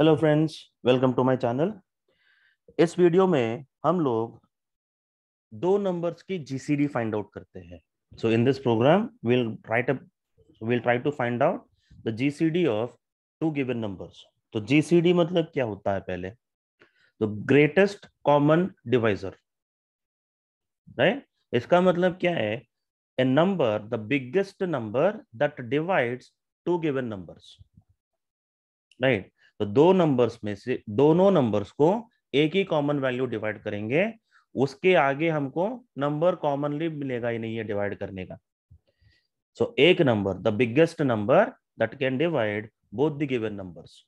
Hello friends welcome to my channel इस video में हम लोग दो नंबर्स की जीसीडी फाइंड आउट करते हैं so in this program will write up will try to find out the GCD of two given numbers तो GCD मतलब क्या होता है पहले तो ग्रेटेस्ट कॉमन डिवाइजर राइट इसका मतलब क्या है a number the biggest number that divides two given numbers right तो दो नंबर्स में से दोनों नंबर्स को एक ही कॉमन वैल्यू डिवाइड करेंगे उसके आगे हमको नंबर कॉमनली मिलेगा ही नहीं है डिवाइड करने का सो so, एक number the biggest number that can divide both the given numbers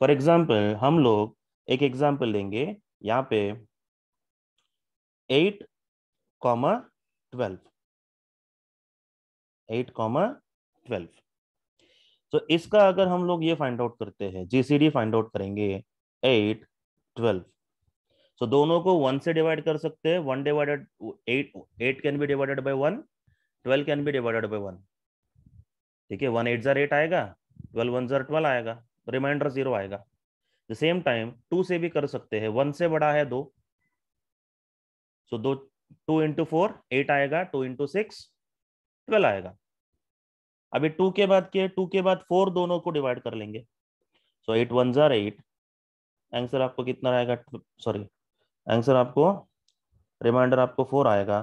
for example हम लोग एक एग्जांपल लेंगे यहाँ पे eight comma twelve eight comma twelve तो इसका अगर हम लोग ये फाइंड आउट करते हैं जीसीडी फाइंड आउट करेंगे एट ट्वेल्व सो दोनों को वन से डिवाइड कर सकते हैं one divided eight eight can be divided by one twelve can be divided by one ठीक है वन एट जर एट आएगा ट्वेल्व वन जार ट्वेल्व आएगा रिमाइंडर जीरो आएगा द सेम टाइम टू से भी कर सकते हैं वन से बड़ा है दो सो दो टू इंटू फोर एट आएगा टू इंटू सिक्स ट्वेल्व आएगा अभी टू के बाद के टू के बाद फोर दोनों को डिवाइड कर लेंगे सो एट वन जार एट आंसर आपको कितना आएगा सॉरी आंसर आपको रिमाइंडर आपको फोर आएगा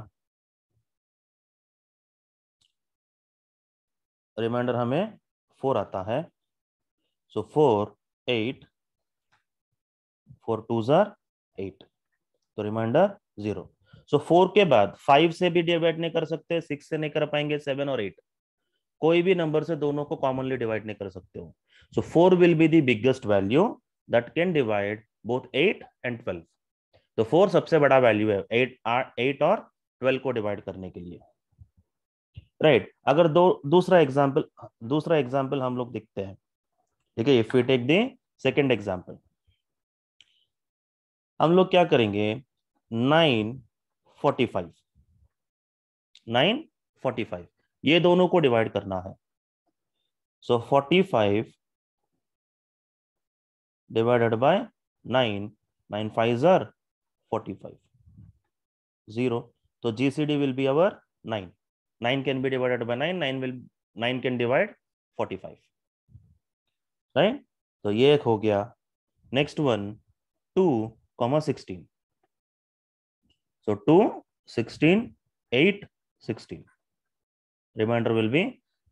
रिमाइंडर हमें फोर आता है so four eight four two जार एट तो रिमाइंडर जीरो सो फोर के बाद फाइव से भी डिवाइड नहीं कर सकते सिक्स से नहीं कर पाएंगे सेवन और एट कोई भी नंबर से दोनों को कॉमनली डिवाइड नहीं कर सकते हो so four will be the biggest value that can divide both eight and twelve तो फोर सबसे बड़ा वैल्यू है एट एट और ट्वेल्व को डिवाइड करने के लिए राइट right. अगर दो दूसरा एग्जाम्पल दूसरा एग्जाम्पल हम लोग देखते हैं ठीक है if you take the second example हम लोग क्या करेंगे nine forty five nine forty five ये दोनों को डिवाइड करना है so forty five divided by nine nine five जार फोर्टी फाइव जीरो तो GCD will be our nine nine can be divided by nine nine will nine can divide forty five right तो ये एक हो गया next one two comma sixteen so to sixteen eight sixteen remainder will be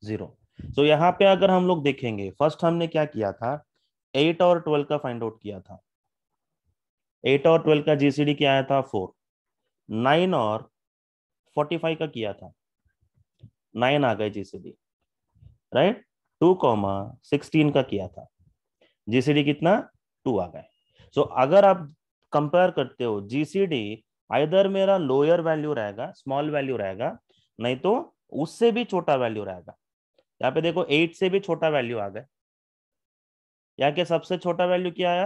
zero so यहाँ पे अगर हम लोग देखेंगे फर्स्ट हमने क्या किया था एट और ट्वेल्व का फाइंड आउट किया था एट और ट्वेल्व का जीसीडी क्या आया था फोर नाइन और फोर्टी फाइव का किया था नाइन आ गए GCD right two comma sixteen का किया था जीसीडी कितना टू आ गए सो so, अगर आप कंपेयर करते हो जीसीडी आइधर मेरा लोअर वैल्यू रहेगा स्मॉल वैल्यू रहेगा नहीं तो उससे भी छोटा वैल्यू रहेगा यहाँ पे देखो एट से भी छोटा वैल्यू आ गए यहाँ के सबसे छोटा वैल्यू क्या आया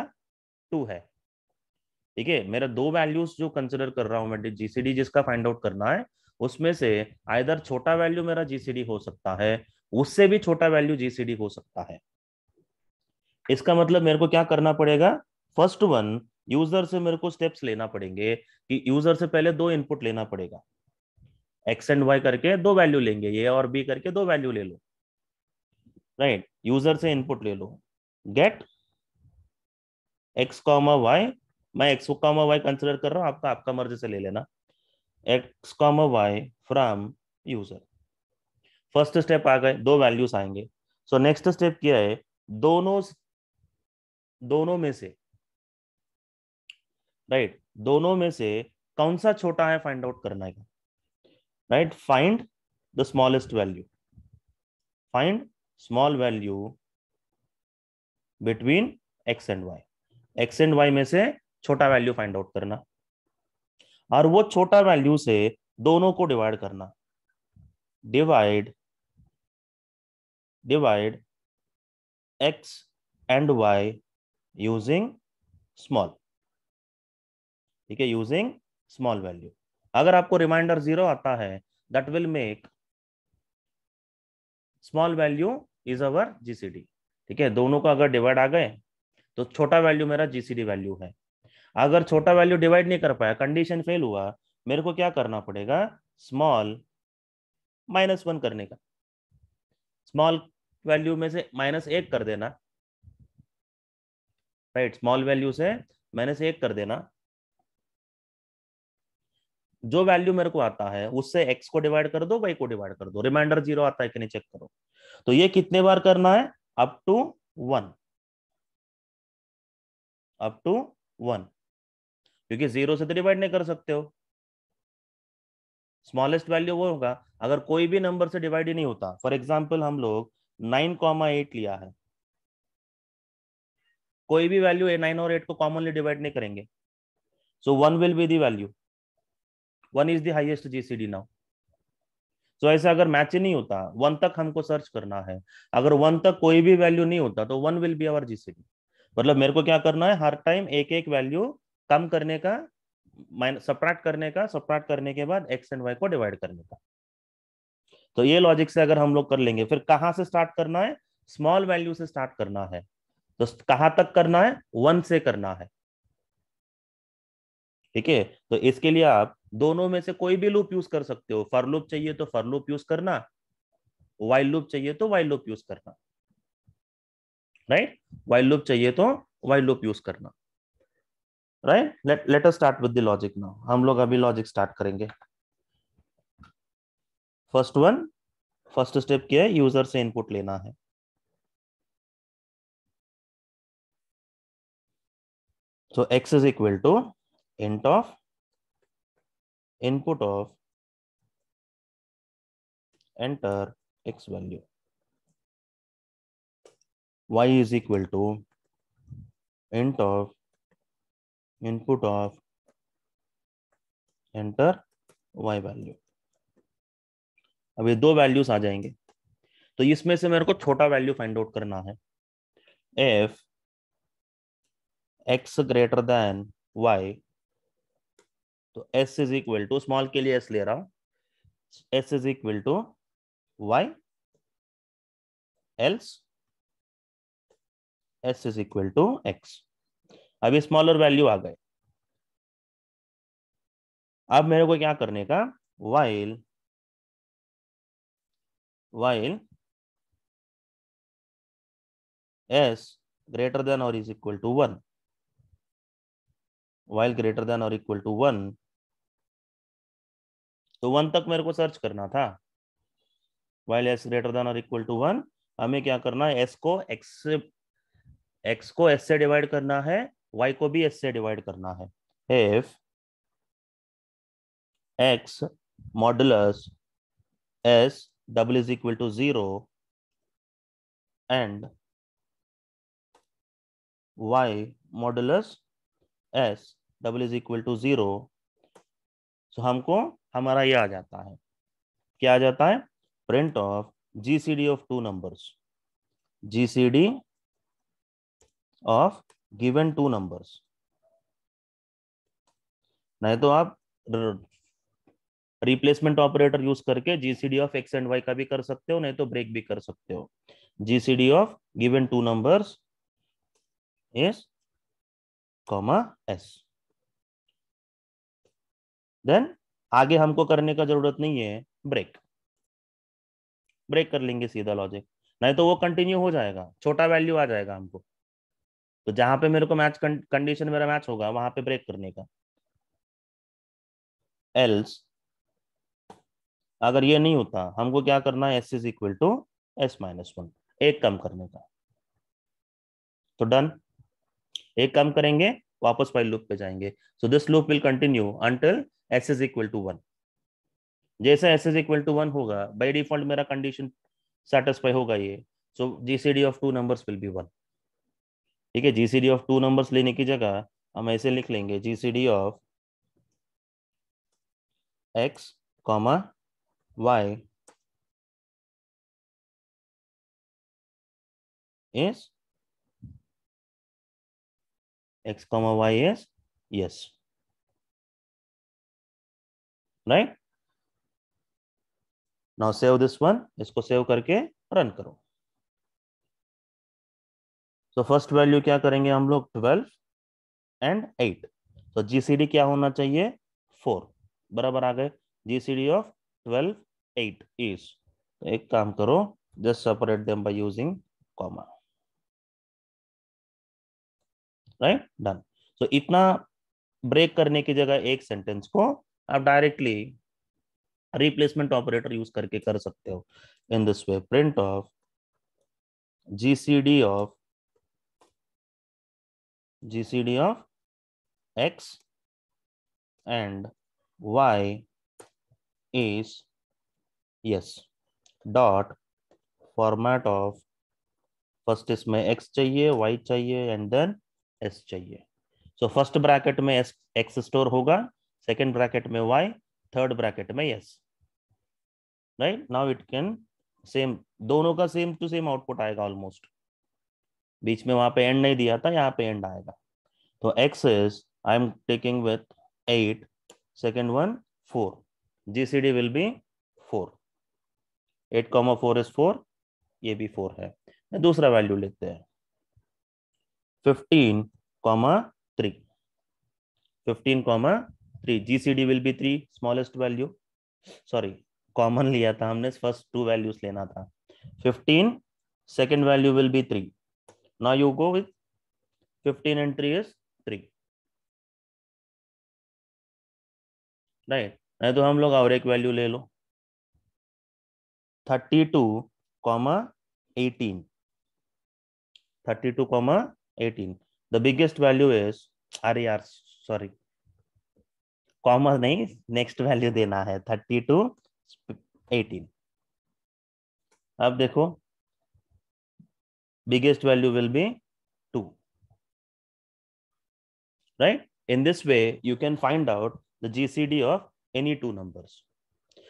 टू है ठीक है मेरा दो वैल्यूज जो कंसिडर कर रहा हूँ मैं जीसीडी जिसका फाइंड आउट करना है उसमें से आधर छोटा वैल्यू मेरा जीसीडी हो सकता है उससे भी छोटा वैल्यू जीसीडी हो सकता है इसका मतलब मेरे को क्या करना पड़ेगा फर्स्ट वन यूजर से मेरे को स्टेप्स लेना पड़ेंगे कि यूजर से पहले दो इनपुट लेना पड़ेगा एक्स एंड वाई करके दो वैल्यू लेंगे ए और बी करके दो वैल्यू ले लो राइट right? यूजर से इनपुट ले लो गेट एक्स कॉमा वाई मैं एक्स कॉमा वाई कंसिडर कर रहा हूं आपका आपका मर्जी से ले लेना x comma y from user first step आ गए दो वैल्यूज आएंगे सो नेक्स्ट स्टेप क्या है दोनों दोनों में से राइट right, दोनों में से कौन सा छोटा है फाइंड आउट करना है right find the smallest value find small value between x and y x and y में से छोटा वैल्यू फाइंड आउट करना और वो छोटा वैल्यू से दोनों को डिवाइड करना divide divide x and y using small ठीक है यूजिंग स्मॉल वैल्यू अगर आपको रिमाइंडर जीरो आता है that will make small value is our GCD ठीक है दोनों का अगर डिवाइड आ गए तो छोटा वैल्यू मेरा जीसीडी वैल्यू है अगर छोटा वैल्यू डिवाइड नहीं कर पाया कंडीशन फेल हुआ मेरे को क्या करना पड़ेगा स्मॉल माइनस वन करने का स्मॉल वैल्यू में से माइनस एक कर देना राइट स्मॉल वैल्यू से माइनस एक कर देना जो वैल्यू मेरे को आता है उससे एक्स को डिवाइड कर दो वाई को डिवाइड कर दो रिमाइंडर जीरो आता है कि नहीं चेक करो तो ये कितने बार करना है up to one up to one क्योंकि जीरो से तो डिवाइड नहीं कर सकते हो स्मॉलेस्ट वैल्यू वो होगा अगर कोई भी नंबर से डिवाइड ही नहीं होता फॉर एग्जाम्पल हम लोग नाइन कॉमा एट लिया है कोई भी वैल्यू नाइन और एट को कॉमनली डिवाइड नहीं करेंगे so one will be the value one is the highest GCD now so ऐसे अगर मैच ही नहीं होता वन तक हमको सर्च करना है अगर वन तक कोई भी वैल्यू नहीं होता तो one will be our GCD मतलब मेरे को क्या करना है हर टाइम एक एक वैल्यू कम करने का माइनस सप्राट करने का सप्राट करने के बाद एक्स एंड वाई को डिवाइड करने का तो ये लॉजिक से अगर हम लोग कर लेंगे फिर कहां से स्टार्ट करना है स्मॉल वैल्यू से स्टार्ट करना है तो कहां तक करना है वन से करना है ठीक है तो इसके लिए आप दोनों में से कोई भी लूप यूज कर सकते हो फॉर लूप चाहिए तो फॉर लूप यूज करना वाइल लूप चाहिए तो वाइल लूप यूज करना राइट वाइल लूप चाहिए तो वाइल लूप यूज करना right let let us start with the logic now हम लोग अभी लॉजिक स्टार्ट करेंगे फर्स्ट वन फर्स्ट स्टेप क्या है यूजर से इनपुट लेना है so x is equal to int of input of enter x value y is equal to int of input of enter y value अब ये दो values आ जाएंगे तो इसमें से मेरे को छोटा वैल्यू फाइंड आउट करना है if x greater than y तो s is equal to small के लिए s ले रहा हूं s is equal to y else s is equal to x अभी स्मॉलर वैल्यू आ गए अब मेरे को क्या करने का while while s greater than or is equal to one while greater than or equal to one तो वन तक मेरे को सर्च करना था वाइल एस ग्रेटर देन और इक्वल टू वन हमें क्या करना है एस को एक्स एक्स को एस से डिवाइड करना है वाई को भी एस से डिवाइड करना है if x modulus s double is equal to zero and y modulus s double is equal to zero हमको हमारा ये आ जाता है क्या आ जाता है print of GCD of two numbers GCD of given two numbers नहीं तो आप रिप्लेसमेंट ऑपरेटर यूज करके GCD of x and y का भी कर सकते हो नहीं तो ब्रेक भी कर सकते हो GCD of given two numbers is comma s then आगे हमको करने का जरूरत नहीं है ब्रेक ब्रेक कर लेंगे सीधा लॉजिक नहीं तो वो कंटिन्यू हो जाएगा छोटा वैल्यू आ जाएगा हमको तो जहां पे मेरे को मैच कंडीशन मेरा मैच होगा वहां पे ब्रेक करने का एल्स अगर ये नहीं होता हमको क्या करना है s is equal to s minus one एक कम करने का तो डन एक कम करेंगे वापस वाइल लूप पे जाएंगे so this loop will continue until s is equal to one जैसे s is equal to one होगा बाई डिफॉल्ट मेरा कंडीशन सेटिस्फाई होगा ये so GCD of two numbers will be one ठीक है जीसीडी ऑफ टू नंबर्स लेने की जगह हम ऐसे लिख लेंगे GCD of x comma y is x comma y is yes. Right? Now save this one. isko save karke run karo So first value kya karenge hum log 12 and 8. So GCD kya hona chahiye 4. barabar aa gaye GCD of 12, 8 is. तो एक काम करो just separate them by using comma. Right done so इतना break करने की जगह एक sentence को आप डायरेक्टली रिप्लेसमेंट ऑपरेटर यूज करके कर सकते हो in this way print of GCD of GCD of x and y is yes dot format of first इसमें एक्स चाहिए वाई चाहिए एंड देन एस चाहिए सो फर्स्ट ब्रैकेट में एस एक्स स्टोर होगा सेकेंड ब्रैकेट में y third bracket में s right now it can same दोनों का सेम टू सेम आउटपुट आएगा ऑलमोस्ट बीच में वहां पे एंड नहीं दिया था यहाँ पे एंड आएगा तो x is I am taking with eight second one four G C D will be four eight comma four is four ये भी फोर है दूसरा वैल्यू लिखते हैं 15 comma 3 15 comma 3 gcd will be 3 smallest value sorry common लिया था हमने first to values लेना था 15 second value will be 3 now you go with 15 and 3 is 3 right नहीं तो हम लोग और एक वैल्यू ले लो 32 comma 18 32 comma 18 the biggest value is अरे यार सॉरी कॉमर्स नहीं नेक्स्ट वैल्यू देना है थर्टी टू एटीन अब देखो biggest value will be 2 right in this way you can find out the gcd of any two numbers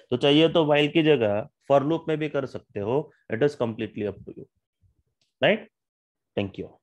तो चाहिए तो while की जगह for loop में भी कर सकते हो it is completely up to you right thank you